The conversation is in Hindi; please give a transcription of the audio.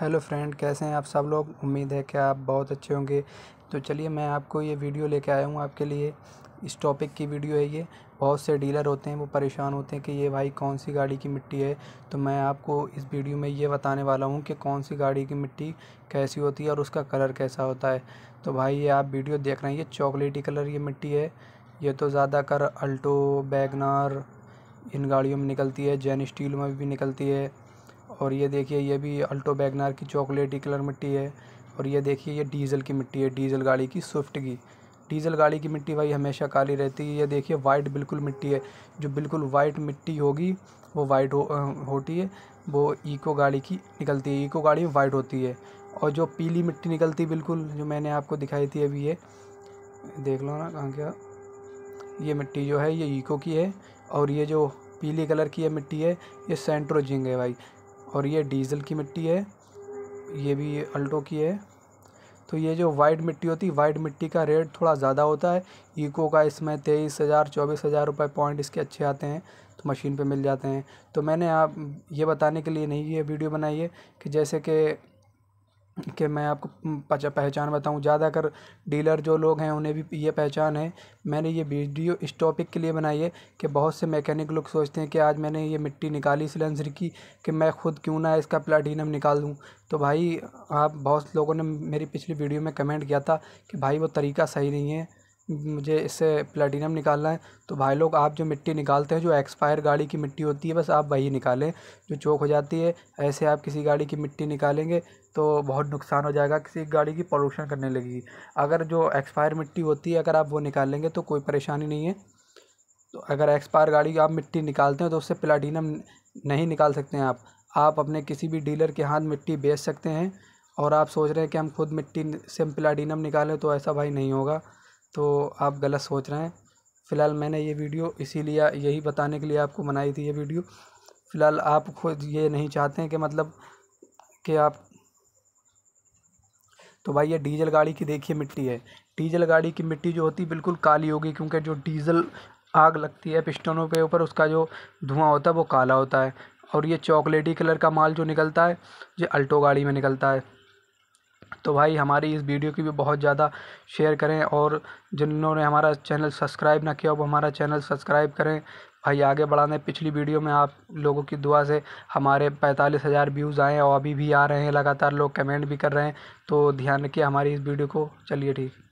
हेलो फ्रेंड कैसे हैं आप सब लोग उम्मीद है कि आप बहुत अच्छे होंगे तो चलिए मैं आपको ये वीडियो लेके आया हूँ आपके लिए इस टॉपिक की वीडियो है ये बहुत से डीलर होते हैं वो परेशान होते हैं कि ये भाई कौन सी गाड़ी की मिट्टी है तो मैं आपको इस वीडियो में ये बताने वाला हूँ कि कौन सी गाड़ी की मिट्टी कैसी होती है और उसका कलर कैसा होता है तो भाई ये आप वीडियो देख रहे हैं ये चॉकलेटी कलर ये मिट्टी है ये तो ज़्यादा कर अल्टो बैगनार इन गाड़ियों में निकलती है जैन स्टील में भी निकलती है और ये देखिए ये भी अल्टो बैगनार की चॉकलेटी कलर मिट्टी है और ये देखिए ये डीजल की मिट्टी है डीजल गाड़ी की स्विफ्ट की डीजल गाड़ी की मिट्टी भाई हमेशा काली रहती है ये देखिए वाइट बिल्कुल मिट्टी है जो बिल्कुल वाइट मिट्टी होगी वो वाइट हो, होती है वो ईको गाड़ी की निकलती है ईको गाड़ी वाइट होती है और जो पीली मिट्टी निकलती है बिल्कुल जो मैंने आपको दिखाई थी अभी ये देख लो ना कहाँ क्या ये मिट्टी जो है ये ईको की है और ये जो पीली कलर की ये मिट्टी है ये सेंट्रोजिंग है भाई और ये डीजल की मिट्टी है ये भी अल्टो की है तो ये जो वाइट मिट्टी होती है वाइट मिट्टी का रेट थोड़ा ज़्यादा होता है ईको का इसमें तेईस हज़ार चौबीस हज़ार रुपये पॉइंट इसके अच्छे आते हैं तो मशीन पे मिल जाते हैं तो मैंने आप ये बताने के लिए नहीं ये वीडियो बनाई है कि जैसे कि कि मैं आपको पहचान बताऊं ज़्यादातर डीलर जो लोग हैं उन्हें भी ये पहचान है मैंने ये वीडियो इस टॉपिक के लिए बनाई है कि बहुत से मैकेनिक लोग सोचते हैं कि आज मैंने ये मिट्टी निकाली सिलेंसर की कि मैं खुद क्यों ना इसका प्लाटीनम निकाल दूं तो भाई आप बहुत लोगों ने मेरी पिछली वीडियो में कमेंट किया था कि भाई वो तरीका सही नहीं है मुझे इससे प्लेटिनम निकालना है तो भाई लोग आप जो मिट्टी निकालते हैं जो एक्सपायर गाड़ी की मिट्टी होती है बस आप वही निकालें जो चौक हो जाती है ऐसे आप किसी गाड़ी की मिट्टी निकालेंगे तो बहुत नुकसान हो जाएगा किसी गाड़ी की पॉल्यूशन करने लगेगी अगर जो एक्सपायर मिट्टी होती है अगर आप वो निकालेंगे तो कोई परेशानी नहीं है तो अगर एक्सपायर गाड़ी की आप मिट्टी निकालते हैं तो उससे प्लाटिनम नहीं निकाल सकते हैं आप आप अपने किसी भी डीलर के हाथ मिट्टी बेच सकते हैं और आप सोच रहे हैं कि हम खुद मिट्टी से प्लाटिनम निकालें तो ऐसा भाई नहीं होगा तो आप गलत सोच रहे हैं फ़िलहाल मैंने ये वीडियो इसीलिए यही बताने के लिए आपको बनाई थी ये वीडियो फ़िलहाल आप खुद ये नहीं चाहते हैं कि मतलब कि आप तो भाई ये डीजल गाड़ी की देखिए मिट्टी है डीजल गाड़ी की मिट्टी जो होती है बिल्कुल काली होगी क्योंकि जो डीजल आग लगती है पिस्टनों के ऊपर उसका जो धुआं होता है वो काला होता है और ये चॉकलेटी कलर का माल जो निकलता है ये अल्टो गाड़ी में निकलता है तो भाई हमारी इस वीडियो की भी बहुत ज़्यादा शेयर करें और जिन्होंने हमारा चैनल सब्सक्राइब ना किया वो हमारा चैनल सब्सक्राइब करें भाई आगे बढ़ाने पिछली वीडियो में आप लोगों की दुआ से हमारे पैंतालीस हज़ार व्यूज़ आए और अभी भी आ रहे हैं लगातार लोग कमेंट भी कर रहे हैं तो ध्यान रखिए हमारी इस वीडियो को चलिए ठीक